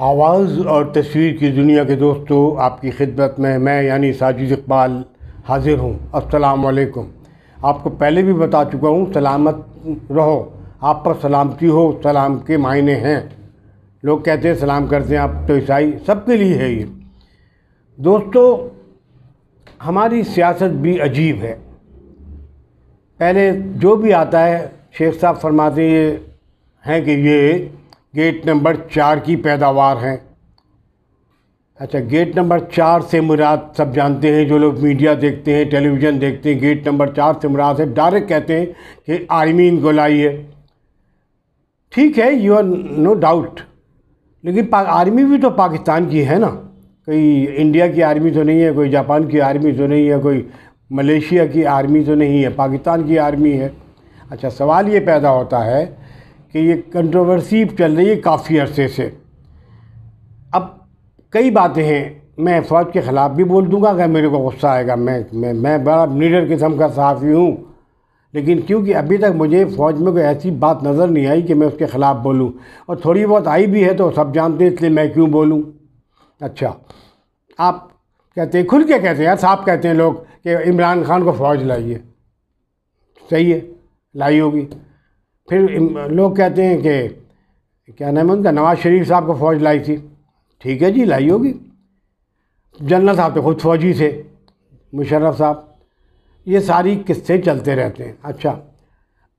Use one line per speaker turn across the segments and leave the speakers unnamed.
आवाज़ और तस्वीर की दुनिया के दोस्तों आपकी खिदमत में मैं यानी साजिद इकबाल हाज़िर हूँ असलकुम वालेकुम आपको पहले भी बता चुका हूँ सलामत रहो आप पर सलामती हो सलाम के मायने हैं लोग कहते हैं सलाम करते हैं आप तो ईसाई सब के लिए है ये दोस्तों हमारी सियासत भी अजीब है पहले जो भी आता है शेख साहब फरमाते हैं कि ये गेट नंबर चार की पैदावार हैं अच्छा गेट नंबर चार से मुराद सब जानते हैं जो लोग मीडिया देखते हैं टेलीविज़न देखते हैं गेट नंबर चार से मुराद है डायरेक्ट कहते हैं कि आर्मी इनको लाइए ठीक है यू आर नो डाउट लेकिन आर्मी भी तो पाकिस्तान की है ना कोई इंडिया की आर्मी तो नहीं है कोई जापान की आर्मी तो नहीं है कोई मलेशिया की आर्मी तो नहीं है पाकिस्तान की आर्मी है अच्छा सवाल ये पैदा होता है कि ये कंट्रोवर्सी चल रही है काफ़ी अरसे से अब कई बातें हैं मैं फ़ौज के ख़िलाफ़ भी बोल दूंगा अगर मेरे को गुस्सा आएगा मैं मैं मैं बड़ा लीडर किस्म का सहाफ़ी हूँ लेकिन क्योंकि अभी तक मुझे फ़ौज में कोई ऐसी बात नज़र नहीं आई कि मैं उसके ख़िलाफ़ बोलूँ और थोड़ी बहुत आई भी है तो सब जानते हैं इसलिए मैं क्यों बोलूँ अच्छा आप कहते हैं खुल के कहते हैं यार साहब कहते हैं लोग कि इमरान खान को फ़ौज लाइए सही है लाई होगी फिर लोग कहते हैं कि क्या नाम है उनका नवाज़ शरीफ साहब को फ़ौज लाई थी ठीक है जी लाई होगी जनरल साहब तो खुद फौजी थे मुशर्रफ साहब ये सारी किस्से चलते रहते हैं अच्छा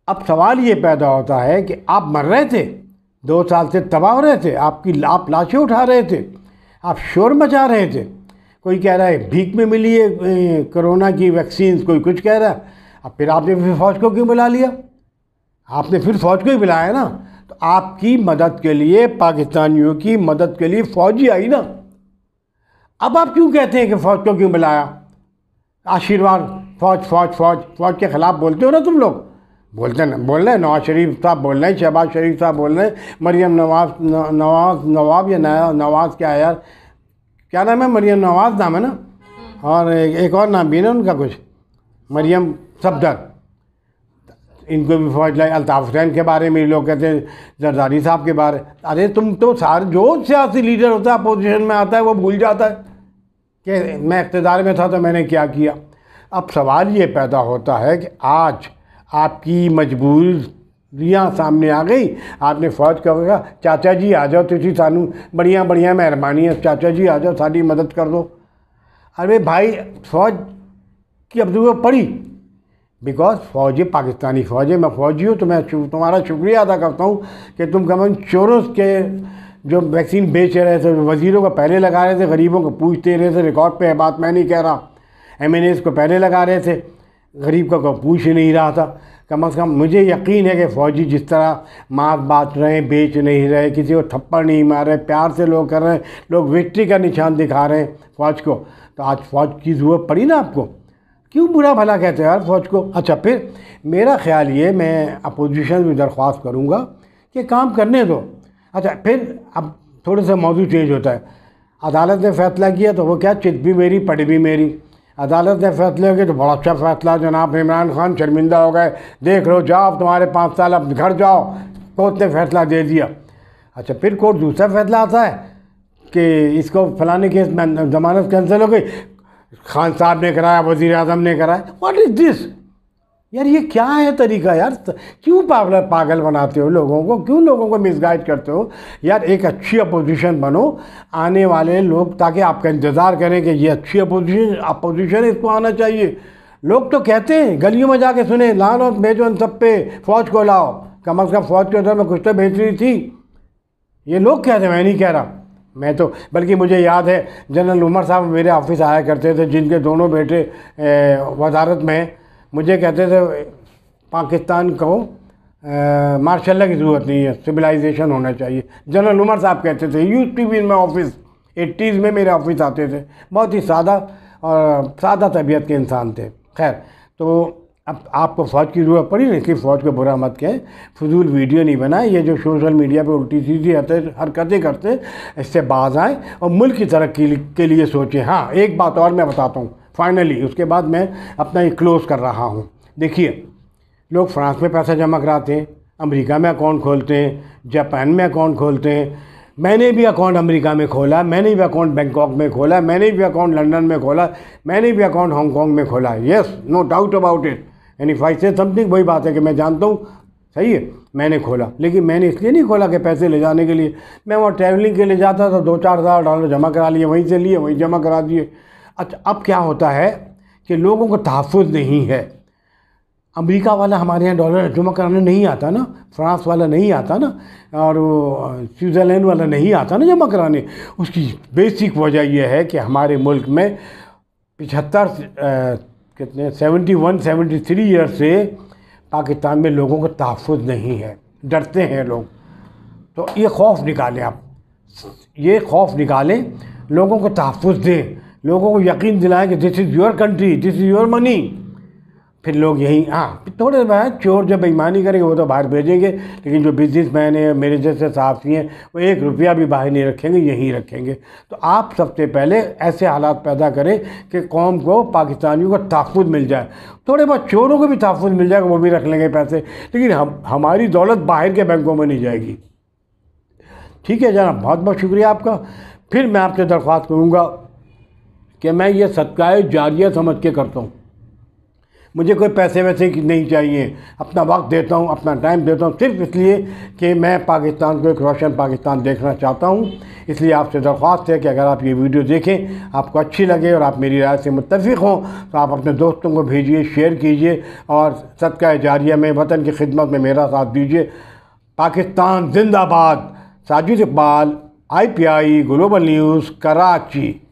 अब सवाल ये पैदा होता है कि आप मर रहे थे दो साल से तबाह रहे थे आपकी आप लाशें उठा रहे थे आप शोर मचा रहे थे कोई कह रहा है भीख में मिली है कोरोना की वैक्सीन कोई कुछ कह रहा है अब फिर आपने फौज को क्यों बुला लिया आपने फिर फौज को ही बुलाया ना तो आपकी मदद के लिए पाकिस्तानियों की मदद के लिए फौजी आई ना अब आप क्यों कहते हैं कि फौज को क्यों बुलाया आशीर्वाद फौज फौज फौज फौज के ख़िलाफ़ बोलते हो ना तुम लोग बोलते ना बोल रहे नवाज शरीफ साहब बोल रहे हैं शहबाज शरीफ साहब बोल रहे हैं मरियम नवाज नवाज नवाब या नया नवाज क्या यार क्या नाम है मरियम नवाज नाम है ना और एक और नाम भी है ना उनका कुछ मरियम सफदर इनको भी फौज लाई अल्ताफ़ हुसैन के बारे में लोग कहते हैं जरदारी साहब के बारे अरे तुम तो सार जो सियासी लीडर होता है अपोजिशन में आता है वो भूल जाता है कि मैं इकतदार में था तो मैंने क्या किया अब सवाल ये पैदा होता है कि आज आपकी मजबूरियाँ सामने आ गई आपने फौज का कहा चाचा जी आ जाओ तुझी सानू बढ़िया बढ़िया मेहरबानी है चाचा जी आ जाओ सारी मदद कर दो अरे भाई फौज की अब जो पड़ी बिकॉज फौजी पाकिस्तानी फौज है मैं फौजी हूँ तो मैं तुम्हारा शुक्रिया अदा करता हूँ कि तुम कम चोरों के जो वैक्सीन बेच रहे थे वजीरों को पहले लगा रहे थे गरीबों को पूछते रहे थे रिकॉर्ड पे है बात मैं नहीं कह रहा एम एन को पहले लगा रहे थे गरीब का कोई पूछ ही नहीं रहा था कम अज़ कम मुझे यकीन है कि फ़ौजी जिस तरह मार बात रहे बेच नहीं रहे किसी को थप्पड़ नहीं मार रहे प्यार से लोग कर रहे हैं लोग विक्ट्री का निशान दिखा रहे हैं फ़ौज को तो आज फ़ौज की ज़रूरत पड़ी ना आपको क्यों बुरा भला कहते हैं यार फौज को अच्छा फिर मेरा ख्याल ये मैं अपोजिशन में दरख्वास्त करूँगा कि काम करने दो अच्छा फिर अब थोड़े सा मौजू चेंज होता है अदालत ने फैसला किया तो वो क्या चित भी मेरी पट भी मेरी अदालत ने फैसले हो गए तो बड़ा अच्छा फैसला जनाब इमरान खान शर्मिंदा हो गए देख लो जाओ तुम्हारे पाँच साल अब घर जाओ कोर्ट ने फैसला दे दिया अच्छा फिर कोर्ट दूसरा फैसला आता है कि इसको फलाने केस में जमानत कैंसिल हो गई खान साहब ने कराया वज़ी अजम ने कराया वाट इज़ दिस यार ये क्या है तरीका यार क्यों पागल पागल बनाते हो लोगों को क्यों लोगों को मिसगाइड करते हो यार एक अच्छी अपोजिशन बनो आने वाले लोग ताकि आपका इंतज़ार करें कि ये अच्छी अपोजिशन अपोजिशन इसको आना चाहिए लोग तो कहते हैं गलियों में जाके सुने लानो भेजो इन सब पे फौज को लाओ कम अज़ कम फौज के अंदर में कुछ तो बेहतरी थी ये लोग कहते हैं मैं नहीं कह रहा मैं तो बल्कि मुझे याद है जनरल उमर साहब मेरे ऑफिस आया करते थे जिनके दोनों बेटे वजारत में मुझे कहते थे पाकिस्तान को मार्शल की ज़रूरत नहीं है सिविलाइजेशन होना चाहिए जनरल उमर साहब कहते थे U T V in office eighties में मेरे ऑफिस आते थे बहुत ही सादा और सादा तबीयत के इंसान थे खैर तो अब आपको तो फ़ौज की जरूरत पड़ी ना इसलिए फ़ौज को बुरा मत कहें फजूल वीडियो नहीं बनाए ये जो सोशल मीडिया पे उल्टी सीधी हरकतें करते इससे बाज आएँ और मुल्क की तरक्की के लिए सोचें हाँ एक बात और मैं बताता हूँ फाइनली उसके बाद मैं अपना ये क्लोज़ कर रहा हूँ देखिए लोग फ्रांस में पैसा जमा कराते हैं अमरीका में अकाउंट खोलते हैं जापान में अकाउंट खोलते हैं मैंने भी अकाउंट अमेरिका में खोला मैंने भी अकाउंट बैंकॉक में खोला मैंने भी अकाउंट लंदन में खोला मैंने भी अकाउंट हांगकॉन्ग में खोला yes no doubt about it यानी फाइव से समथिंग वही बात है कि मैं जानता हूँ सही है मैंने खोला लेकिन मैंने इसलिए नहीं खोला कि पैसे ले जाने के लिए मैं वहाँ ट्रैवलिंग के लिए जाता था दो चार हज़ार डॉलर जमा करा लिए वहीं से लिए वहीं जमा करा दिए अच्छा अब क्या होता है कि लोगों को तहफ़ नहीं है अमेरिका वाला हमारे यहाँ डॉलर जमा कराने नहीं आता ना फ्रांस वाला नहीं आता ना और स्विट्ज़रलैंड वाला नहीं आता ना जमा कराने उसकी बेसिक वजह यह है कि हमारे मुल्क में पिछहत्तर कितने 71 73 ईयर से पाकिस्तान में लोगों को तहफ़ नहीं है डरते हैं लोग तो ये खौफ निकालें आप ये खौफ निकालें लोगों को तहफ़ दें लोगों को यकीन दिलाएं कि this is your country this is your money फिर लोग यहीं हाँ थोड़े से बाद चोर जो बेईमानी करेंगे वो तो बाहर भेजेंगे लेकिन जो बिजनेस मैन है मेरे जैसे साफी हैं वो एक रुपया भी बाहर नहीं रखेंगे यहीं रखेंगे तो आप सबसे पहले ऐसे हालात पैदा करें कि कौम को पाकिस्तानियों को तहफ़ मिल जाए थोड़े बहुत चोरों को भी तहफ़ मिल जाएगा वो भी रख लेंगे पैसे लेकिन हम हमारी दौलत बाहर के बैंकों में नहीं जाएगी ठीक है जनाब बहुत बहुत शुक्रिया आपका फिर मैं आपसे दरख्वास्त करूँगा कि मैं ये सदकाए जारिया समझ के करता हूँ मुझे कोई पैसे वैसे नहीं चाहिए अपना वक्त देता हूँ अपना टाइम देता हूँ सिर्फ इसलिए कि मैं पाकिस्तान को एक रोशन पाकिस्तान देखना चाहता हूँ इसलिए आपसे दरख्वास्त है कि अगर आप ये वीडियो देखें आपको अच्छी लगे और आप मेरी राय से मुतफ़ हों तो आप अपने दोस्तों को भेजिए शेयर कीजिए और सदका जारिया में वतन की खिदमत में मेरा साथ दीजिए पाकिस्तान जिंदाबाद Sajid Iqbal I P I global news Karachi